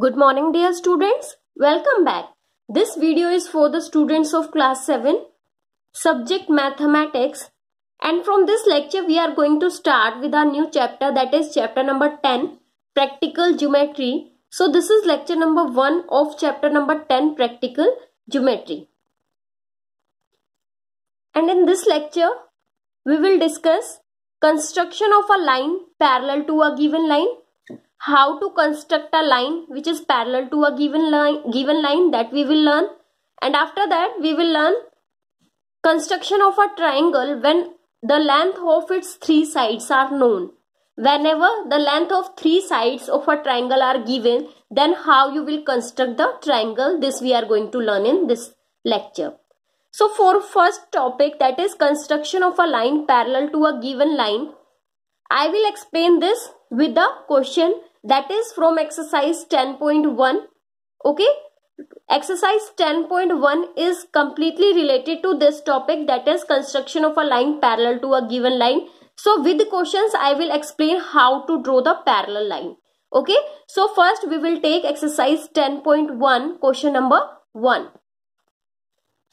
Good morning dear students. Welcome back. This video is for the students of class 7, subject mathematics. And from this lecture we are going to start with our new chapter that is chapter number 10, practical geometry. So this is lecture number 1 of chapter number 10, practical geometry. And in this lecture, we will discuss construction of a line parallel to a given line how to construct a line which is parallel to a given line given line that we will learn and after that we will learn construction of a triangle when the length of its three sides are known whenever the length of three sides of a triangle are given then how you will construct the triangle this we are going to learn in this lecture so for first topic that is construction of a line parallel to a given line i will explain this with the question that is from exercise 10.1 okay exercise 10.1 is completely related to this topic that is construction of a line parallel to a given line so with the questions i will explain how to draw the parallel line okay so first we will take exercise 10.1 question number 1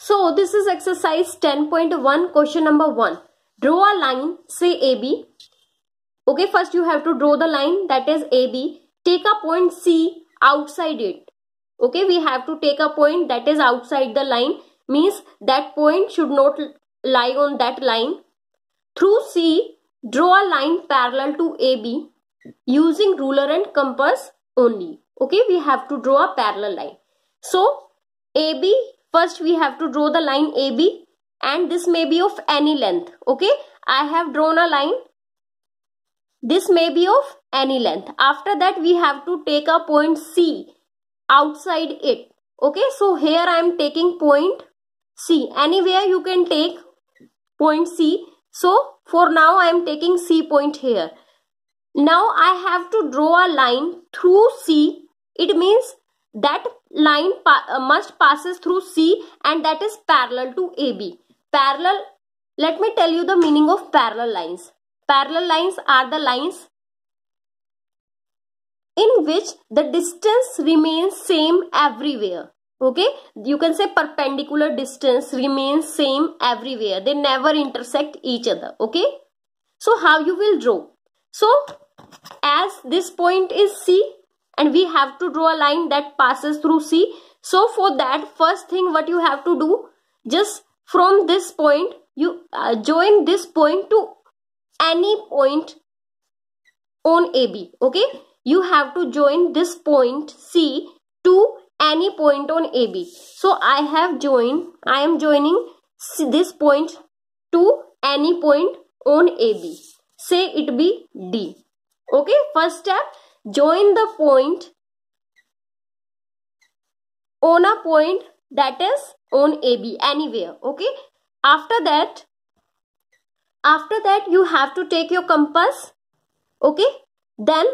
so this is exercise 10.1 question number 1 draw a line say ab Okay, first you have to draw the line that is AB. Take a point C outside it. Okay, we have to take a point that is outside the line. Means that point should not lie on that line. Through C, draw a line parallel to AB using ruler and compass only. Okay, we have to draw a parallel line. So, AB, first we have to draw the line AB and this may be of any length. Okay, I have drawn a line this may be of any length. After that, we have to take a point C outside it. Okay, so here I am taking point C. Anywhere you can take point C. So, for now I am taking C point here. Now I have to draw a line through C. It means that line pa uh, must passes through C and that is parallel to AB. Parallel, let me tell you the meaning of parallel lines. Parallel lines are the lines in which the distance remains same everywhere. Okay, you can say perpendicular distance remains same everywhere. They never intersect each other. Okay, so how you will draw? So, as this point is C and we have to draw a line that passes through C. So, for that first thing what you have to do, just from this point, you uh, join this point to any point on AB. Okay. You have to join this point C to any point on AB. So I have joined, I am joining this point to any point on AB. Say it be D. Okay. First step, join the point on a point that is on AB anywhere. Okay. After that, after that you have to take your compass okay then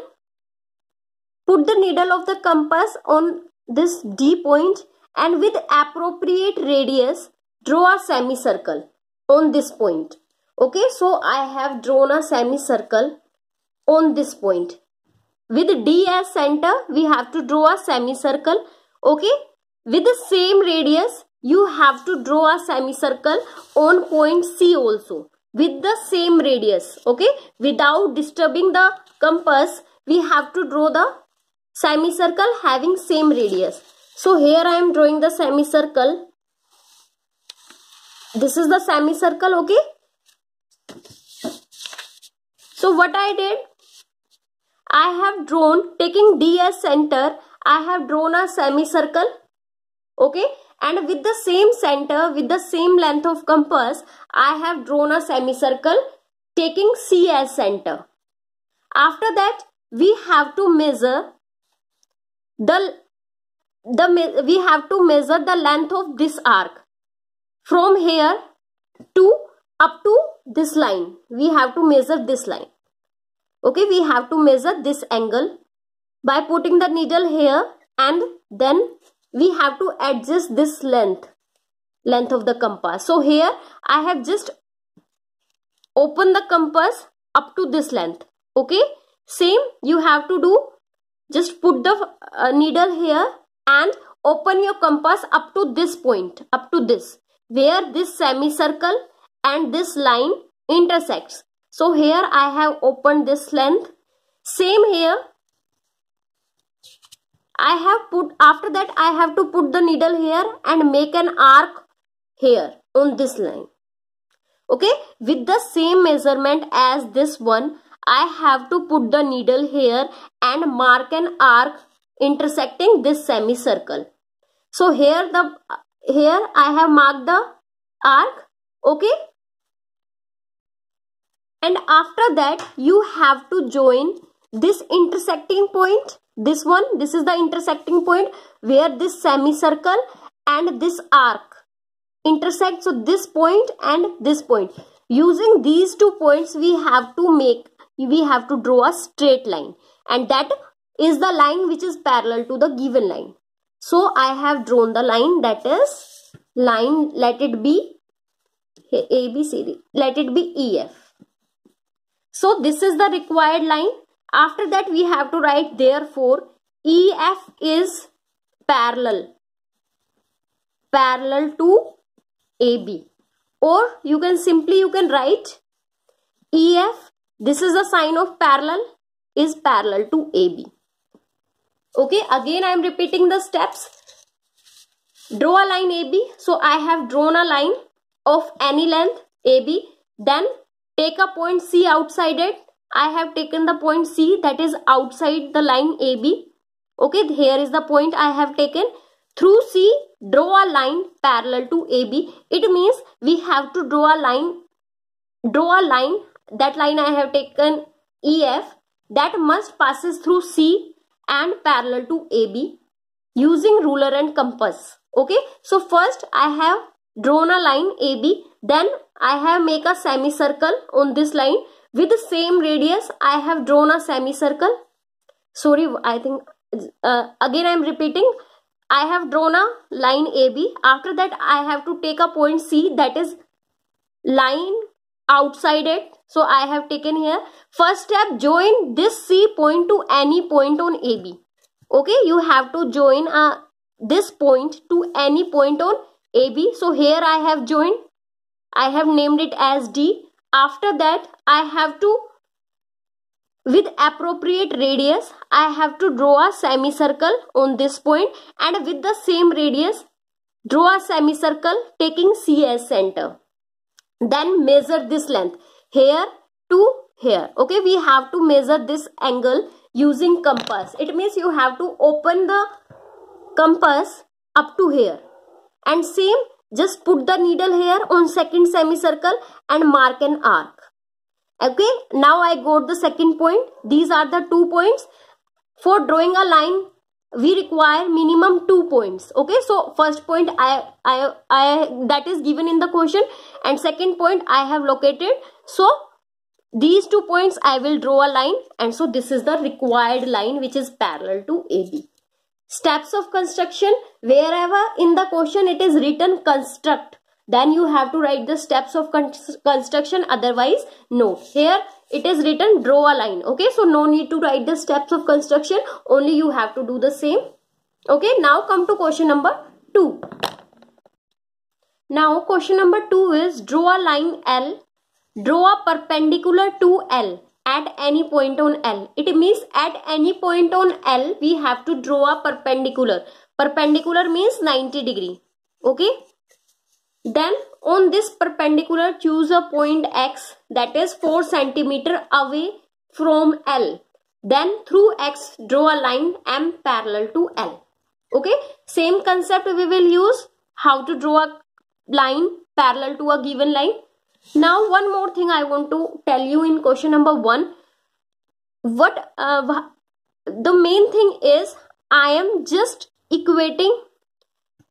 put the needle of the compass on this D point and with appropriate radius draw a semicircle on this point okay so I have drawn a semicircle on this point with D as center we have to draw a semicircle okay with the same radius you have to draw a semicircle on point C also with the same radius okay without disturbing the compass we have to draw the semicircle having same radius so here I am drawing the semicircle this is the semicircle okay so what I did I have drawn taking D as center I have drawn a semicircle okay and with the same center with the same length of compass I have drawn a semicircle taking C as center. After that we have to measure the, the we have to measure the length of this arc from here to up to this line we have to measure this line okay we have to measure this angle by putting the needle here and then we have to adjust this length length of the compass so here i have just open the compass up to this length okay same you have to do just put the uh, needle here and open your compass up to this point up to this where this semicircle and this line intersects so here i have opened this length same here I have put after that I have to put the needle here and make an arc here on this line okay with the same measurement as this one I have to put the needle here and mark an arc intersecting this semicircle so here the here I have marked the arc okay and after that you have to join this intersecting point this one this is the intersecting point where this semicircle and this arc intersect so this point and this point using these two points we have to make we have to draw a straight line and that is the line which is parallel to the given line so i have drawn the line that is line let it be a b c d let it be ef so this is the required line after that, we have to write therefore EF is parallel, parallel to AB. Or you can simply, you can write EF, this is the sign of parallel, is parallel to AB. Okay, again I am repeating the steps. Draw a line AB. So I have drawn a line of any length AB. Then take a point C outside it I have taken the point C that is outside the line AB. Okay, here is the point I have taken. Through C, draw a line parallel to AB. It means we have to draw a line, draw a line, that line I have taken EF that must passes through C and parallel to AB using ruler and compass. Okay, so first I have drawn a line AB, then I have make a semicircle on this line with the same radius, I have drawn a semicircle. Sorry, I think, uh, again I am repeating. I have drawn a line AB. After that, I have to take a point C that is line outside it. So, I have taken here. First step, join this C point to any point on AB. Okay, you have to join a, uh, this point to any point on AB. So, here I have joined. I have named it as D after that i have to with appropriate radius i have to draw a semicircle on this point and with the same radius draw a semicircle taking c as center then measure this length here to here okay we have to measure this angle using compass it means you have to open the compass up to here and same just put the needle here on second semicircle and mark an arc. Okay, now I go to the second point. These are the two points. For drawing a line, we require minimum two points. Okay, so first point I, I, I that is given in the question and second point I have located. So these two points I will draw a line and so this is the required line which is parallel to AB. Steps of construction, wherever in the question it is written construct, then you have to write the steps of construction otherwise no here it is written draw a line okay so no need to write the steps of construction only you have to do the same okay now come to question number 2 now question number 2 is draw a line L draw a perpendicular to L at any point on L. It means at any point on L, we have to draw a perpendicular. Perpendicular means 90 degree. Okay. Then on this perpendicular choose a point x that is 4 centimeter away from L. Then through x draw a line m parallel to L. Okay. Same concept we will use how to draw a line parallel to a given line. Now one more thing I want to tell you in question number 1. What uh, the main thing is I am just equating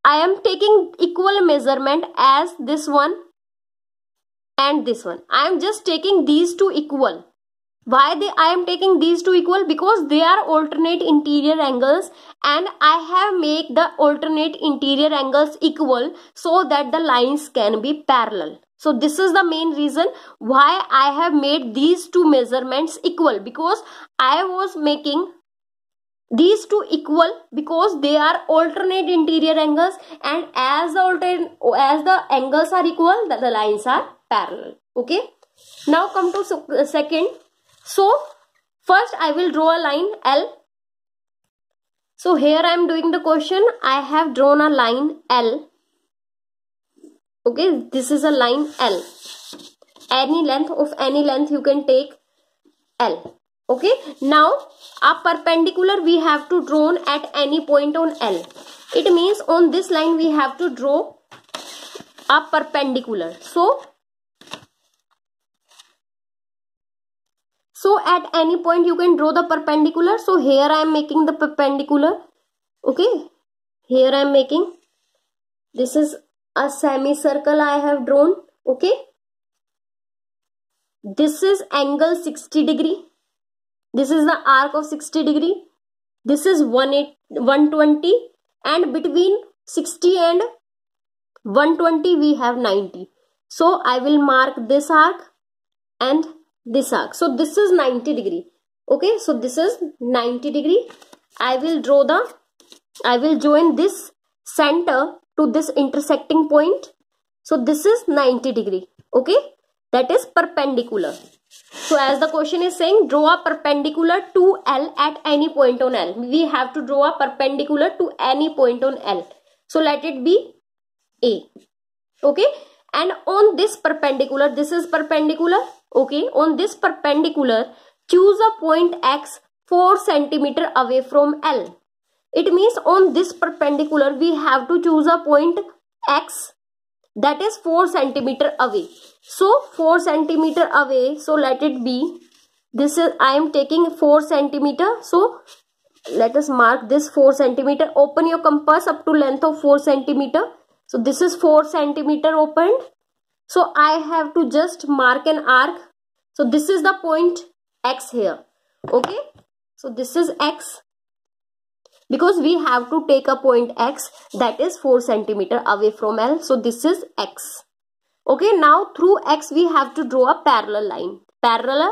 I am taking equal measurement as this one and this one. I am just taking these two equal. Why they, I am taking these two equal? Because they are alternate interior angles and I have made the alternate interior angles equal so that the lines can be parallel. So this is the main reason why I have made these two measurements equal because I was making these two equal because they are alternate interior angles and as the alternate as the angles are equal the, the lines are parallel okay now come to uh, second so first i will draw a line l so here i am doing the question i have drawn a line l okay this is a line l any length of any length you can take l okay now a perpendicular we have to drawn at any point on l it means on this line we have to draw a perpendicular so so at any point you can draw the perpendicular so here i am making the perpendicular okay here i am making this is a semicircle i have drawn okay this is angle 60 degree this is the arc of 60 degree. This is 120 and between 60 and 120 we have 90. So I will mark this arc and this arc. So this is 90 degree. Okay, so this is 90 degree. I will draw the, I will join this center to this intersecting point. So this is 90 degree. Okay, that is perpendicular. So as the question is saying, draw a perpendicular to L at any point on L. We have to draw a perpendicular to any point on L. So let it be A. Okay. And on this perpendicular, this is perpendicular. Okay. On this perpendicular, choose a point X 4 centimeter away from L. It means on this perpendicular, we have to choose a point X that is 4 centimeter away so 4 centimeter away so let it be this is i am taking 4 centimeter so let us mark this 4 centimeter open your compass up to length of 4 centimeter so this is 4 centimeter opened so i have to just mark an arc so this is the point x here okay so this is x because we have to take a point x that is 4 centimeter away from L. So this is x. Okay, now through x we have to draw a parallel line. Parallel,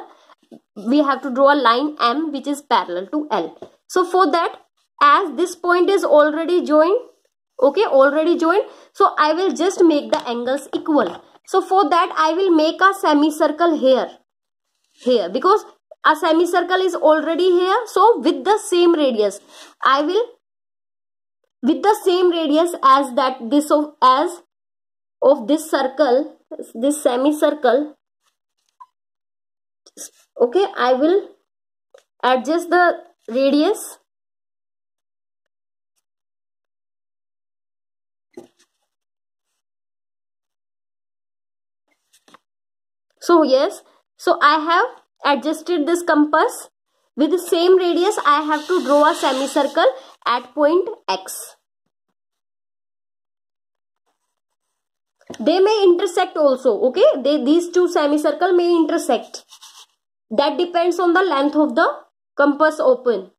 we have to draw a line M which is parallel to L. So for that, as this point is already joined, okay, already joined, so I will just make the angles equal. So for that, I will make a semicircle here, here because a semicircle is already here so with the same radius i will with the same radius as that this of as of this circle this semicircle okay i will adjust the radius so yes so i have adjusted this compass. With the same radius, I have to draw a semicircle at point X. They may intersect also, okay? They, these two semicircle may intersect. That depends on the length of the compass open.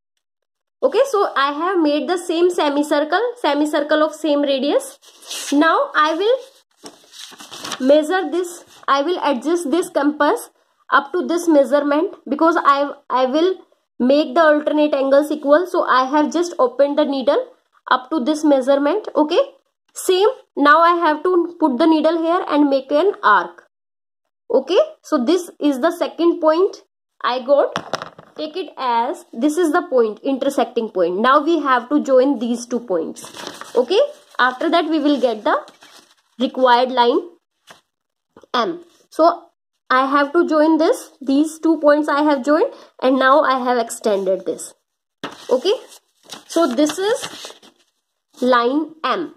Okay, so I have made the same semicircle, semicircle of same radius. Now I will measure this, I will adjust this compass up to this measurement because I, I will make the alternate angles equal. So I have just opened the needle up to this measurement. Okay. Same. Now I have to put the needle here and make an arc. Okay. So this is the second point I got. Take it as this is the point intersecting point. Now we have to join these two points. Okay. After that we will get the required line M. So I have to join this these two points I have joined and now I have extended this okay so this is line M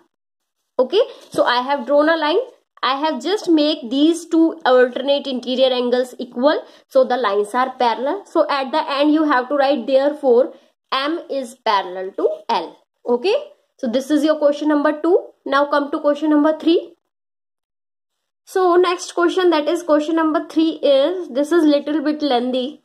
okay so I have drawn a line I have just made these two alternate interior angles equal so the lines are parallel so at the end you have to write therefore M is parallel to L okay so this is your question number 2 now come to question number 3 so next question that is question number 3 is this is little bit lengthy.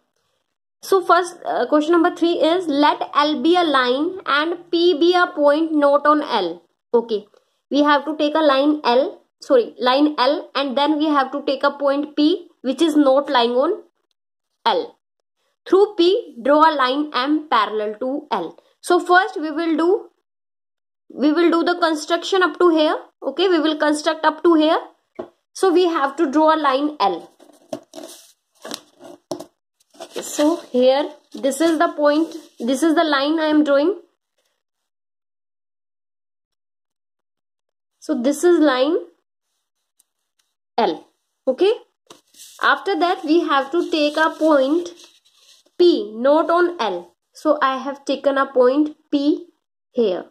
So first uh, question number 3 is let L be a line and P be a point not on L. Okay. We have to take a line L sorry line L and then we have to take a point P which is not lying on L. Through P draw a line M parallel to L. So first we will do we will do the construction up to here. Okay. We will construct up to here so we have to draw a line L. So here this is the point, this is the line I am drawing. So this is line L. Okay. After that we have to take a point P not on L. So I have taken a point P here.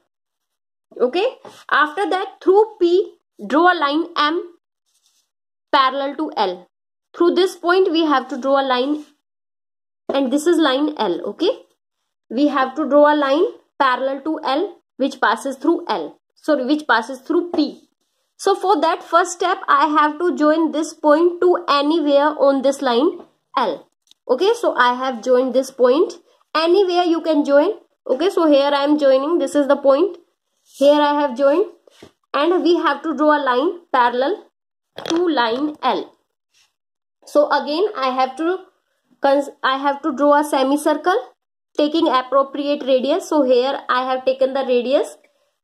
Okay. After that through P draw a line M parallel to L. Through this point, we have to draw a line and this is line L, okay? We have to draw a line parallel to L which passes through L, sorry, which passes through P. So for that first step, I have to join this point to anywhere on this line L. Okay, so I have joined this point. Anywhere you can join. Okay, so here I am joining. This is the point. Here I have joined. And we have to draw a line parallel to line L. So again I have to I have to draw a semicircle taking appropriate radius. So here I have taken the radius.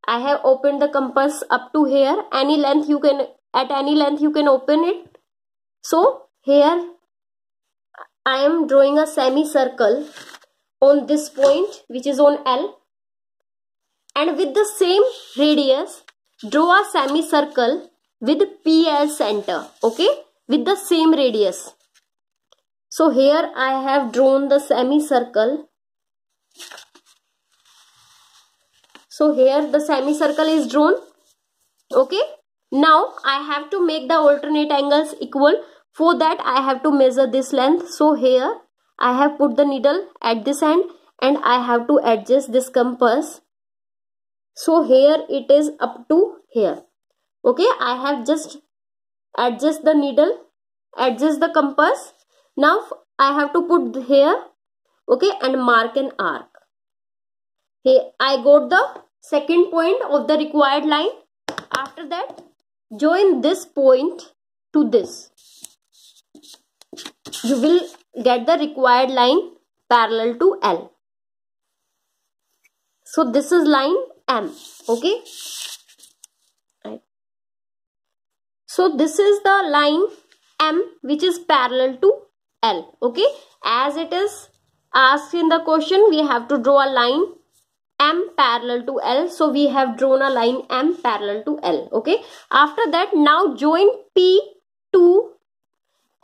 I have opened the compass up to here. Any length you can at any length you can open it. So here I am drawing a semicircle on this point which is on L and with the same radius draw a semicircle with P as center. Okay. With the same radius. So here I have drawn the semicircle. So here the semicircle is drawn. Okay. Now I have to make the alternate angles equal. For that I have to measure this length. So here I have put the needle at this end and I have to adjust this compass. So here it is up to here okay i have just adjust the needle adjust the compass now i have to put here okay and mark an arc here i got the second point of the required line after that join this point to this you will get the required line parallel to l so this is line m okay So this is the line M which is parallel to L. Okay. As it is asked in the question, we have to draw a line M parallel to L. So we have drawn a line M parallel to L. Okay. After that, now join P to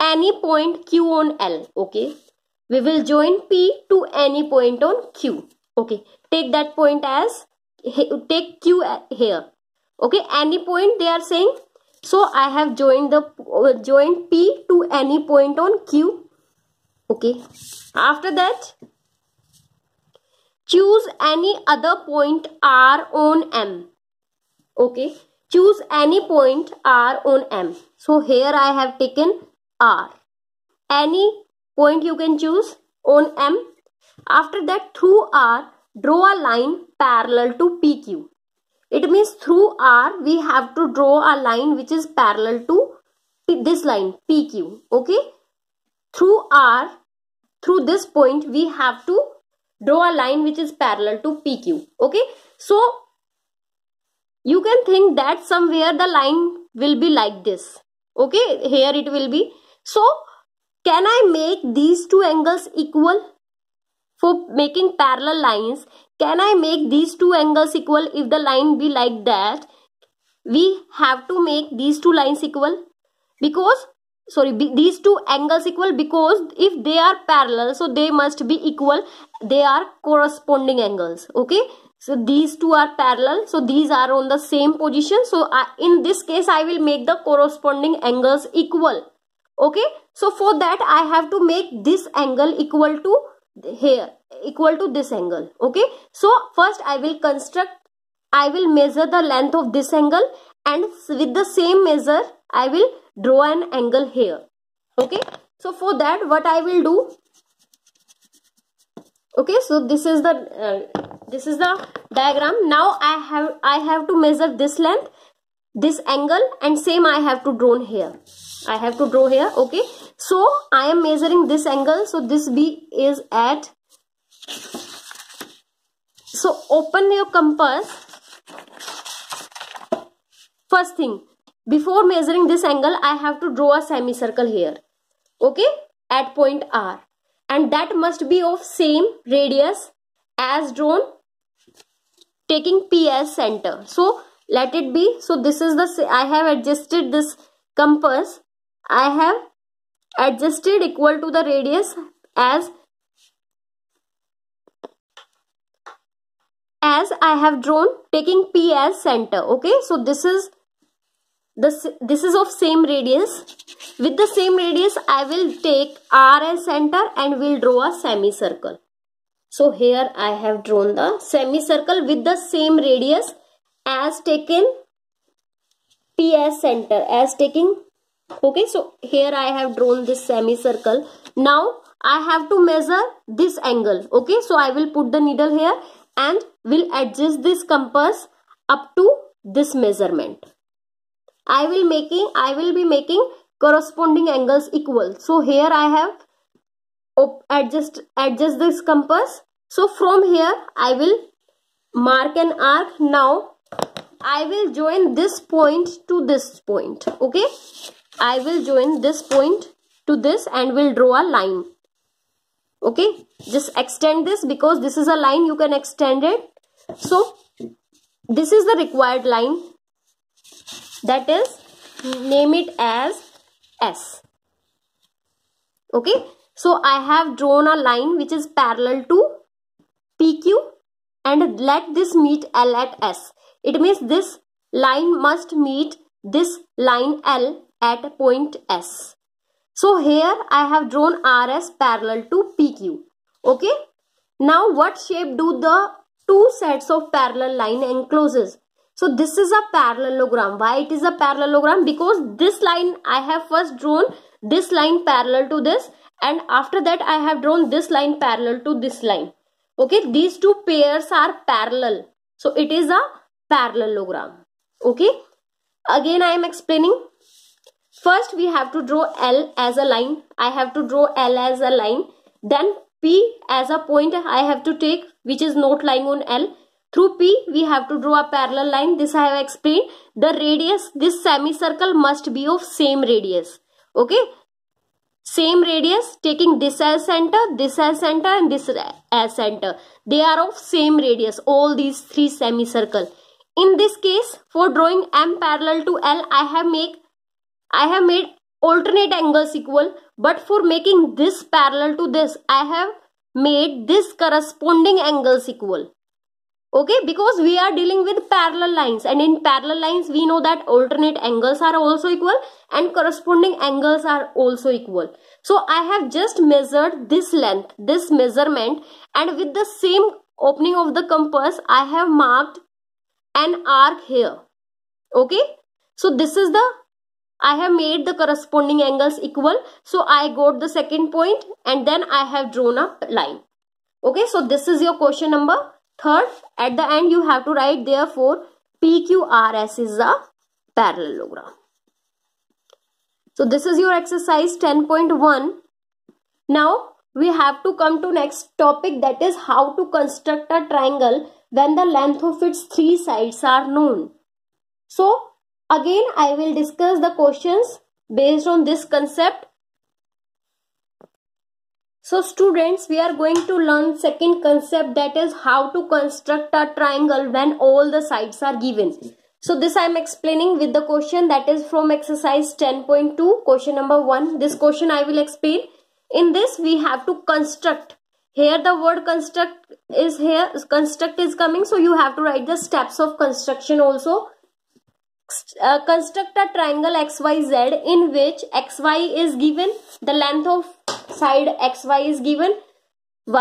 any point Q on L. Okay. We will join P to any point on Q. Okay. Take that point as, take Q here. Okay. Any point they are saying so i have joined the uh, joined p to any point on q okay after that choose any other point r on m okay choose any point r on m so here i have taken r any point you can choose on m after that through r draw a line parallel to pq it means through R we have to draw a line which is parallel to this line PQ. Okay. Through R, through this point we have to draw a line which is parallel to PQ. Okay. So you can think that somewhere the line will be like this. Okay. Here it will be. So can I make these two angles equal? For making parallel lines, can I make these two angles equal if the line be like that? We have to make these two lines equal because sorry these two angles equal because if they are parallel so they must be equal they are corresponding angles okay so these two are parallel so these are on the same position so I, in this case i will make the corresponding angles equal okay so for that i have to make this angle equal to here equal to this angle okay so first i will construct i will measure the length of this angle and with the same measure i will draw an angle here okay so for that what i will do okay so this is the uh, this is the diagram now i have i have to measure this length this angle and same I have to draw here. I have to draw here okay. So I am measuring this angle so this B is at so open your compass first thing before measuring this angle I have to draw a semicircle here okay at point R and that must be of same radius as drawn taking P as center so let it be so this is the i have adjusted this compass i have adjusted equal to the radius as as i have drawn taking p as center okay so this is this this is of same radius with the same radius i will take r as center and will draw a semicircle so here i have drawn the semicircle with the same radius as taken PS center as taking okay so here I have drawn this semicircle now I have to measure this angle okay so I will put the needle here and will adjust this compass up to this measurement I will making I will be making corresponding angles equal so here I have adjust adjust this compass so from here I will mark an arc now I will join this point to this point. Okay. I will join this point to this and will draw a line. Okay. Just extend this because this is a line you can extend it. So this is the required line. That is name it as S. Okay. So I have drawn a line which is parallel to PQ and let this meet L at S. It means this line must meet this line L at point S. So here I have drawn RS parallel to PQ. Okay. Now what shape do the two sets of parallel line encloses? So this is a parallelogram. Why it is a parallelogram? Because this line I have first drawn this line parallel to this and after that I have drawn this line parallel to this line. Okay. These two pairs are parallel. So it is a parallelogram okay again i am explaining first we have to draw l as a line i have to draw l as a line then p as a point i have to take which is not lying on l through p we have to draw a parallel line this i have explained the radius this semicircle must be of same radius okay same radius taking this as center this as center and this as center they are of same radius all these three semicircle in this case, for drawing m parallel to L, I have make I have made alternate angles equal, but for making this parallel to this, I have made this corresponding angles equal. Okay, because we are dealing with parallel lines and in parallel lines, we know that alternate angles are also equal and corresponding angles are also equal. So I have just measured this length, this measurement and with the same opening of the compass, I have marked an arc here okay so this is the I have made the corresponding angles equal so I got the second point and then I have drawn a line okay so this is your question number third at the end you have to write therefore PQRS is a parallelogram so this is your exercise 10.1 now we have to come to next topic that is how to construct a triangle then the length of its three sides are known. So, again I will discuss the questions based on this concept. So students, we are going to learn second concept that is how to construct a triangle when all the sides are given. So this I am explaining with the question that is from exercise 10.2 question number 1. This question I will explain. In this we have to construct here the word construct is here construct is coming so you have to write the steps of construction also uh, construct a triangle xyz in which xy is given the length of side xy is given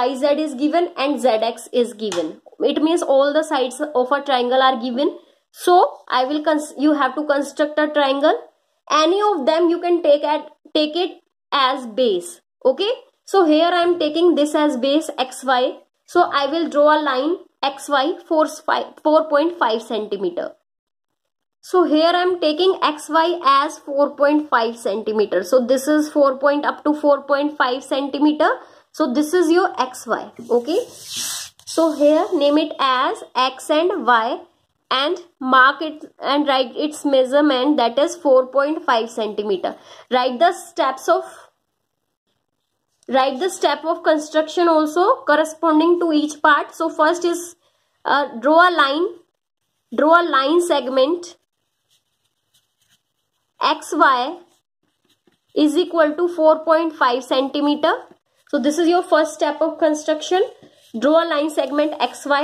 yz is given and zx is given it means all the sides of a triangle are given so i will you have to construct a triangle any of them you can take at take it as base okay so here I am taking this as base xy. So I will draw a line xy 4.5 centimeter. So here I am taking xy as 4.5 centimeter. So this is 4 point up to 4.5 centimeter. So this is your xy. Okay. So here name it as x and y and mark it and write its measurement that is 4.5 centimeter. Write the steps of write the step of construction also corresponding to each part so first is uh, draw a line draw a line segment xy is equal to 4.5 centimeter so this is your first step of construction draw a line segment xy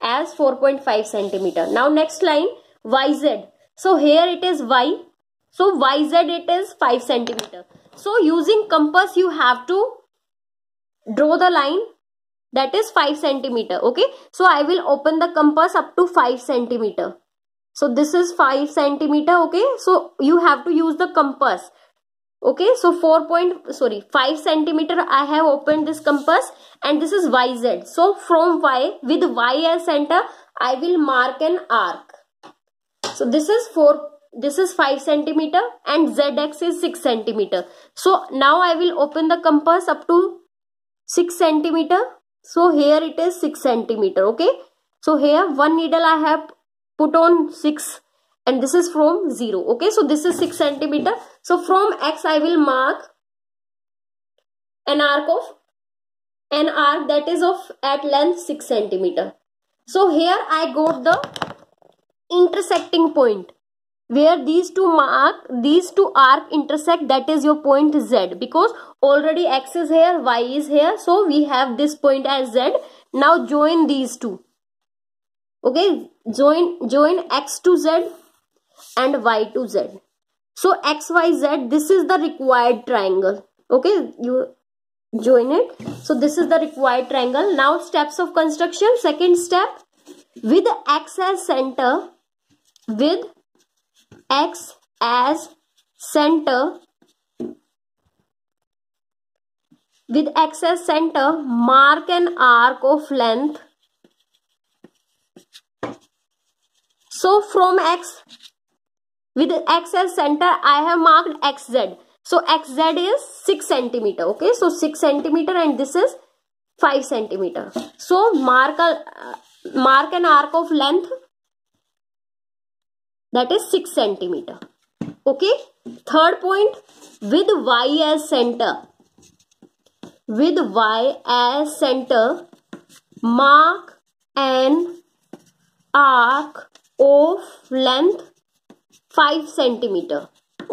as 4.5 centimeter now next line yz so here it is y so yz it is 5 centimeter so using compass you have to draw the line that is 5 centimeter okay so i will open the compass up to 5 centimeter so this is 5 centimeter okay so you have to use the compass okay so 4 point sorry 5 centimeter i have opened this compass and this is yz so from y with y as center i will mark an arc so this is 4 this is 5 centimeter and zx is 6 centimeter so now i will open the compass up to 6 centimeter so here it is 6 centimeter okay so here one needle i have put on 6 and this is from 0 okay so this is 6 centimeter so from x i will mark an arc of an arc that is of at length 6 centimeter so here i got the intersecting point where these two mark these two arc intersect that is your point z because already x is here y is here so we have this point as z now join these two okay join join x to z and y to z so x y z this is the required triangle okay you join it so this is the required triangle now steps of construction second step with x as center with x as center with x as center mark an arc of length so from x with x as center i have marked xz so xz is 6 cm okay so 6 cm and this is 5 cm so mark a uh, mark an arc of length that is 6 centimeter. Okay. Third point with Y as center. With Y as center, mark an arc of length 5 centimeter.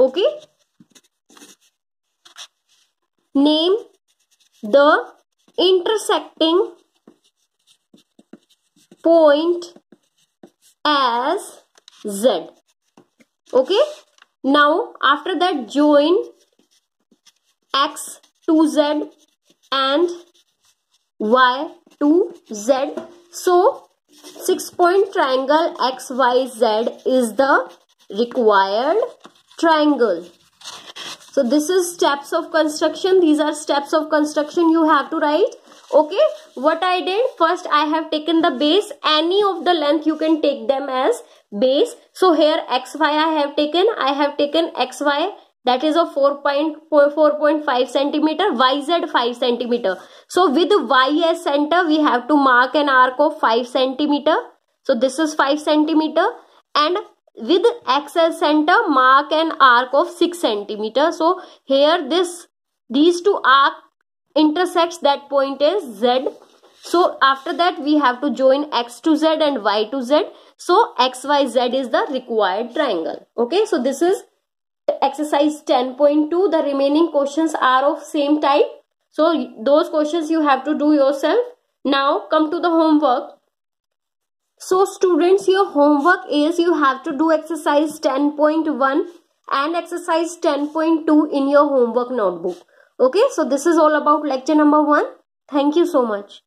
Okay. Name the intersecting point as Z. Okay. Now after that join X to Z and Y to Z. So six point triangle XYZ is the required triangle. So this is steps of construction. These are steps of construction you have to write. Okay. What I did first I have taken the base. Any of the length you can take them as base. So here xy I have taken, I have taken xy that is a 4.4.5 centimeter, yz 5 centimeter. So with y as center we have to mark an arc of 5 centimeter. So this is 5 centimeter and with as center mark an arc of 6 centimeter. So here this these two arc intersects that point is z. So after that we have to join x to z and y to z. So XYZ is the required triangle. Okay, so this is exercise 10.2. The remaining questions are of same type. So those questions you have to do yourself. Now come to the homework. So students, your homework is you have to do exercise 10.1 and exercise 10.2 in your homework notebook. Okay, so this is all about lecture number 1. Thank you so much.